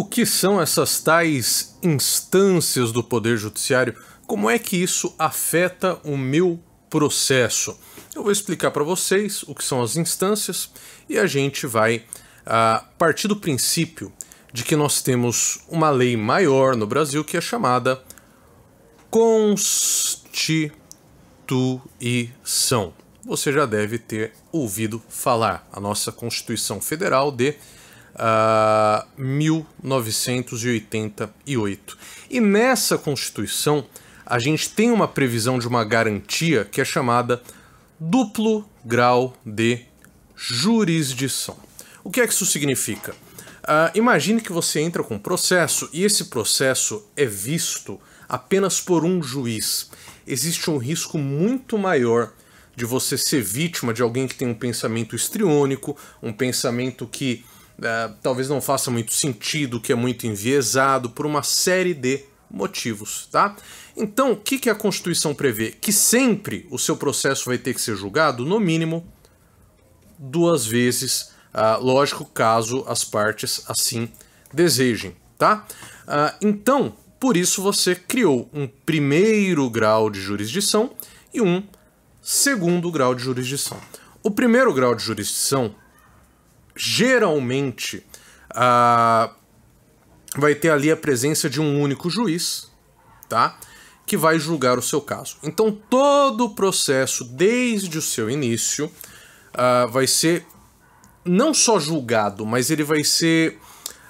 O que são essas tais instâncias do Poder Judiciário? Como é que isso afeta o meu processo? Eu vou explicar para vocês o que são as instâncias e a gente vai a ah, partir do princípio de que nós temos uma lei maior no Brasil que é chamada Constituição. Você já deve ter ouvido falar a nossa Constituição Federal de uh, 1988. E nessa Constituição, a gente tem uma previsão de uma garantia que é chamada duplo grau de jurisdição. O que é que isso significa? Uh, imagine que você entra com um processo e esse processo é visto apenas por um juiz. Existe um risco muito maior de você ser vítima de alguém que tem um pensamento estriônico um pensamento que é, talvez não faça muito sentido, que é muito enviesado por uma série de motivos, tá? Então, o que, que a Constituição prevê? Que sempre o seu processo vai ter que ser julgado, no mínimo, duas vezes, uh, lógico, caso as partes assim desejem, tá? Uh, então, por isso você criou um primeiro grau de jurisdição e um segundo grau de jurisdição. O primeiro grau de jurisdição geralmente ah, vai ter ali a presença de um único juiz, tá? Que vai julgar o seu caso. Então todo o processo, desde o seu início, ah, vai ser não só julgado, mas ele vai ser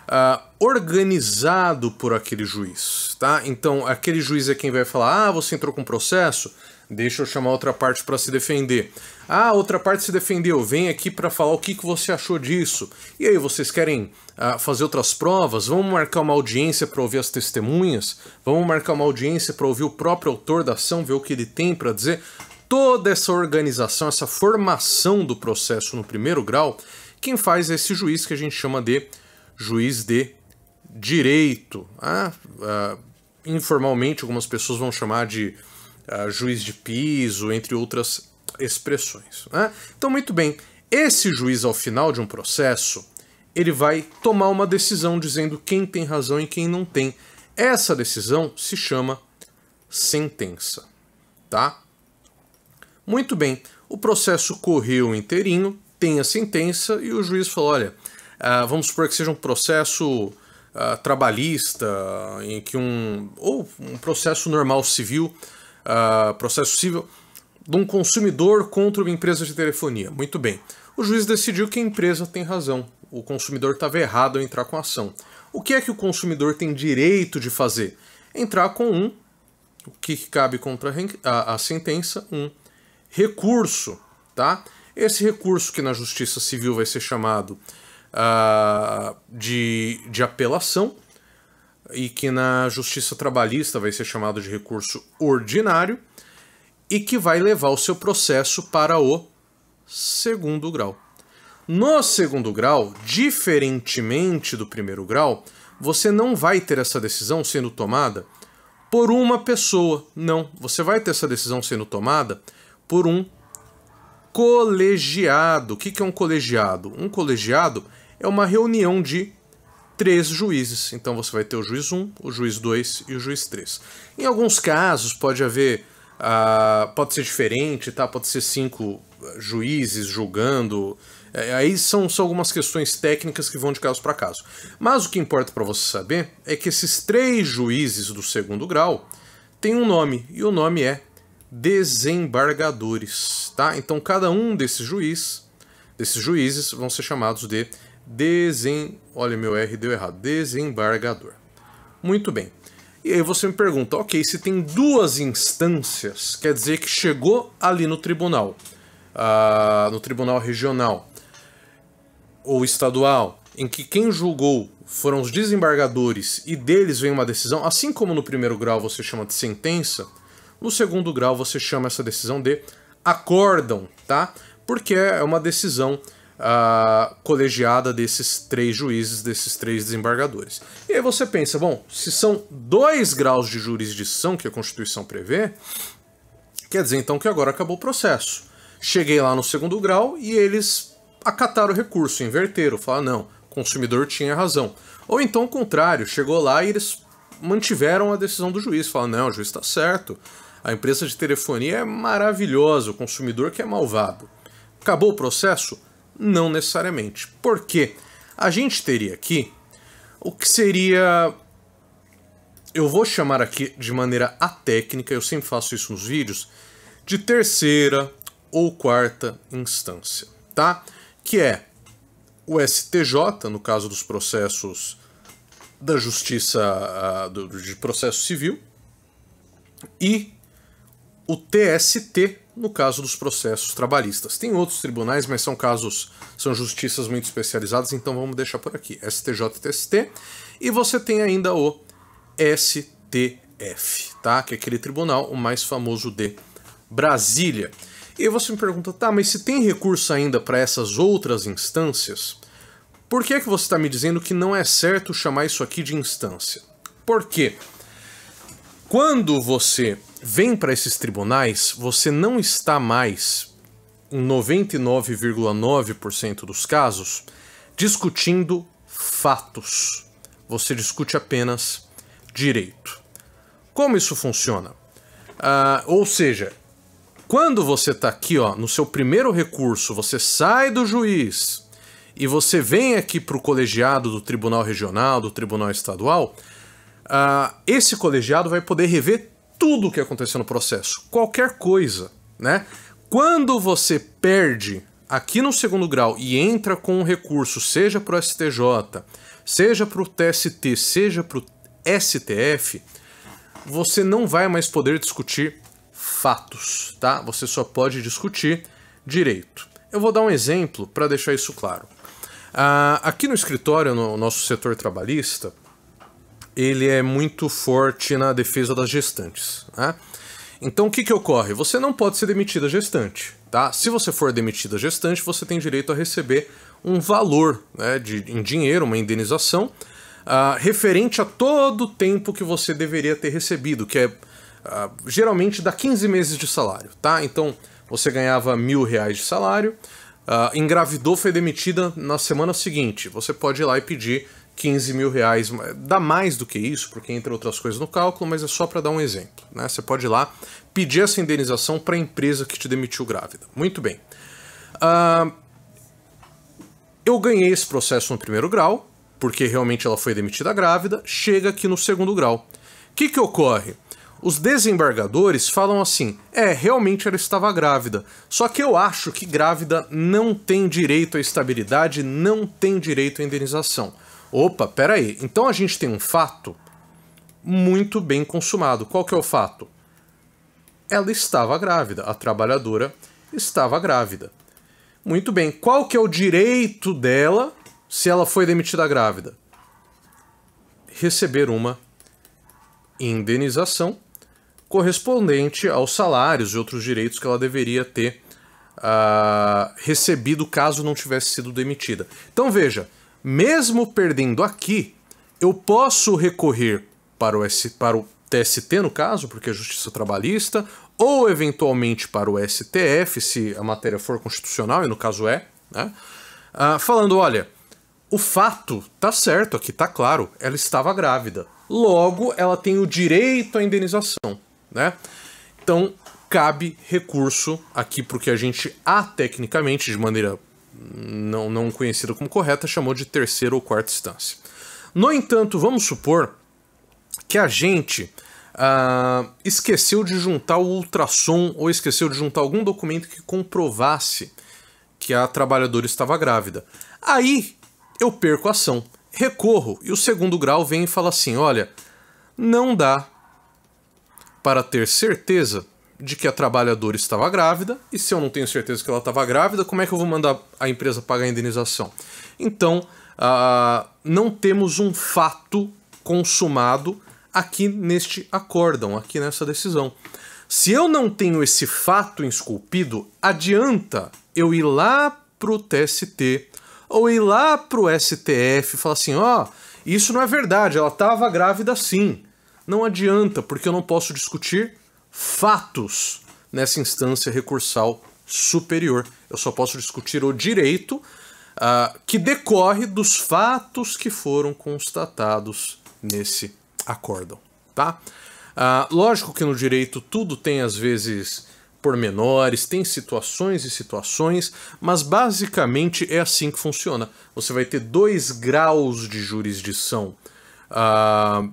ah, organizado por aquele juiz, tá? Então aquele juiz é quem vai falar: ah, você entrou com processo Deixa eu chamar outra parte para se defender. Ah, outra parte se defendeu. Vem aqui para falar o que, que você achou disso. E aí, vocês querem ah, fazer outras provas? Vamos marcar uma audiência para ouvir as testemunhas? Vamos marcar uma audiência para ouvir o próprio autor da ação, ver o que ele tem para dizer? Toda essa organização, essa formação do processo no primeiro grau, quem faz é esse juiz que a gente chama de juiz de direito. Ah, ah, informalmente, algumas pessoas vão chamar de juiz de piso, entre outras expressões. Né? Então, muito bem, esse juiz, ao final de um processo, ele vai tomar uma decisão dizendo quem tem razão e quem não tem. Essa decisão se chama sentença, tá? Muito bem, o processo correu inteirinho, tem a sentença e o juiz falou, olha, uh, vamos supor que seja um processo Uh, trabalhista, em que um ou um processo normal civil uh, processo civil de um consumidor contra uma empresa de telefonia. Muito bem. O juiz decidiu que a empresa tem razão, o consumidor estava errado ao entrar com a ação. O que é que o consumidor tem direito de fazer? Entrar com um, o que cabe contra a, a sentença, um recurso, tá? Esse recurso que na Justiça Civil vai ser chamado uh, de, de apelação, e que na Justiça Trabalhista vai ser chamado de recurso ordinário e que vai levar o seu processo para o segundo grau. No segundo grau, diferentemente do primeiro grau, você não vai ter essa decisão sendo tomada por uma pessoa, não. Você vai ter essa decisão sendo tomada por um colegiado. O que é um colegiado? Um colegiado é uma reunião de três juízes. Então você vai ter o juiz 1, o juiz 2 e o juiz 3. Em alguns casos pode haver. Uh, pode ser diferente, tá? Pode ser cinco ah, juízes julgando. É, aí são, são algumas questões técnicas que vão de caso para caso. Mas o que importa para você saber é que esses três juízes do segundo grau têm um nome, e o nome é desembargadores, tá? Então cada um desses juiz, desses juízes vão ser chamados de desem, Olha, meu R deu errado. Desembargador. Muito bem. E aí você me pergunta, ok, se tem duas instâncias, quer dizer que chegou ali no tribunal, ah, no tribunal regional ou estadual, em que quem julgou foram os desembargadores e deles vem uma decisão, assim como no primeiro grau você chama de sentença, no segundo grau você chama essa decisão de acórdão, tá? Porque é uma decisão a colegiada desses três juízes, desses três desembargadores. E aí você pensa, bom, se são dois graus de jurisdição que a Constituição prevê, quer dizer então que agora acabou o processo. Cheguei lá no segundo grau e eles acataram o recurso, inverteram, falaram, não, o consumidor tinha razão. Ou então o contrário, chegou lá e eles mantiveram a decisão do juiz, falaram, não, o juiz está certo. A empresa de telefonia é maravilhosa, o consumidor que é malvado. Acabou o processo? Não necessariamente. Porque a gente teria aqui o que seria. Eu vou chamar aqui de maneira atécnica, eu sempre faço isso nos vídeos, de terceira ou quarta instância, tá? Que é o STJ, no caso dos processos da justiça ah, de processo civil, e o TST, no caso dos processos trabalhistas. Tem outros tribunais, mas são casos, são justiças muito especializadas, então vamos deixar por aqui. STJ e TST. E você tem ainda o STF, tá? Que é aquele tribunal o mais famoso de Brasília. E você me pergunta, tá, mas se tem recurso ainda para essas outras instâncias, por que é que você está me dizendo que não é certo chamar isso aqui de instância? Por quê? Quando você vem para esses tribunais, você não está mais, em 99,9% dos casos, discutindo fatos. Você discute apenas direito. Como isso funciona? Uh, ou seja, quando você está aqui, ó, no seu primeiro recurso, você sai do juiz e você vem aqui para o colegiado do Tribunal Regional, do Tribunal Estadual, uh, esse colegiado vai poder rever tudo o que aconteceu no processo, qualquer coisa, né? Quando você perde aqui no segundo grau e entra com um recurso, seja para o STJ, seja para o TST, seja para o STF, você não vai mais poder discutir fatos, tá? Você só pode discutir direito. Eu vou dar um exemplo para deixar isso claro. Uh, aqui no escritório, no nosso setor trabalhista, ele é muito forte na defesa das gestantes. Né? Então o que, que ocorre? Você não pode ser demitida gestante. Tá? Se você for demitida gestante, você tem direito a receber um valor né, de, em dinheiro, uma indenização, uh, referente a todo o tempo que você deveria ter recebido, que é uh, geralmente dá 15 meses de salário. tá? Então você ganhava mil reais de salário, uh, engravidou, foi demitida na semana seguinte. Você pode ir lá e pedir 15 mil reais. Dá mais do que isso, porque entra outras coisas no cálculo, mas é só para dar um exemplo. Né? Você pode ir lá pedir essa indenização para a empresa que te demitiu grávida. Muito bem. Uh, eu ganhei esse processo no primeiro grau, porque realmente ela foi demitida grávida, chega aqui no segundo grau. O que, que ocorre? Os desembargadores falam assim: é, realmente ela estava grávida. Só que eu acho que grávida não tem direito à estabilidade, não tem direito à indenização opa, peraí, então a gente tem um fato muito bem consumado. Qual que é o fato? Ela estava grávida, a trabalhadora estava grávida. Muito bem, qual que é o direito dela se ela foi demitida grávida? Receber uma indenização correspondente aos salários e outros direitos que ela deveria ter uh, recebido caso não tivesse sido demitida. Então veja, mesmo perdendo aqui, eu posso recorrer para o, S, para o TST, no caso, porque é justiça trabalhista, ou eventualmente para o STF, se a matéria for constitucional, e no caso é, né? Ah, falando: olha, o fato tá certo aqui, tá claro, ela estava grávida. Logo, ela tem o direito à indenização, né? Então, cabe recurso aqui porque a gente há ah, tecnicamente, de maneira não, não conhecida como correta, chamou de terceira ou quarta instância. No entanto, vamos supor que a gente uh, esqueceu de juntar o ultrassom ou esqueceu de juntar algum documento que comprovasse que a trabalhadora estava grávida. Aí eu perco a ação, recorro e o segundo grau vem e fala assim: olha, não dá para ter certeza de que a trabalhadora estava grávida, e se eu não tenho certeza que ela estava grávida, como é que eu vou mandar a empresa pagar a indenização? Então, uh, não temos um fato consumado aqui neste acórdão, aqui nessa decisão. Se eu não tenho esse fato esculpido, adianta eu ir lá pro TST ou ir lá pro STF e falar assim, ó, oh, isso não é verdade, ela estava grávida sim. Não adianta, porque eu não posso discutir fatos nessa instância recursal superior. Eu só posso discutir o direito uh, que decorre dos fatos que foram constatados nesse acórdão, tá? Uh, lógico que no direito tudo tem às vezes pormenores, tem situações e situações, mas basicamente é assim que funciona. Você vai ter dois graus de jurisdição uh,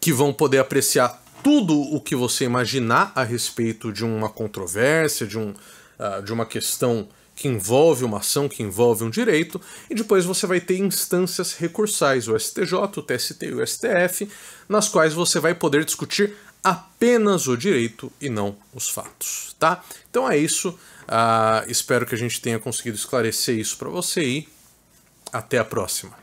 que vão poder apreciar tudo o que você imaginar a respeito de uma controvérsia, de, um, uh, de uma questão que envolve uma ação, que envolve um direito, e depois você vai ter instâncias recursais, o STJ, o TST e o STF, nas quais você vai poder discutir apenas o direito e não os fatos, tá? Então é isso, uh, espero que a gente tenha conseguido esclarecer isso para você e até a próxima.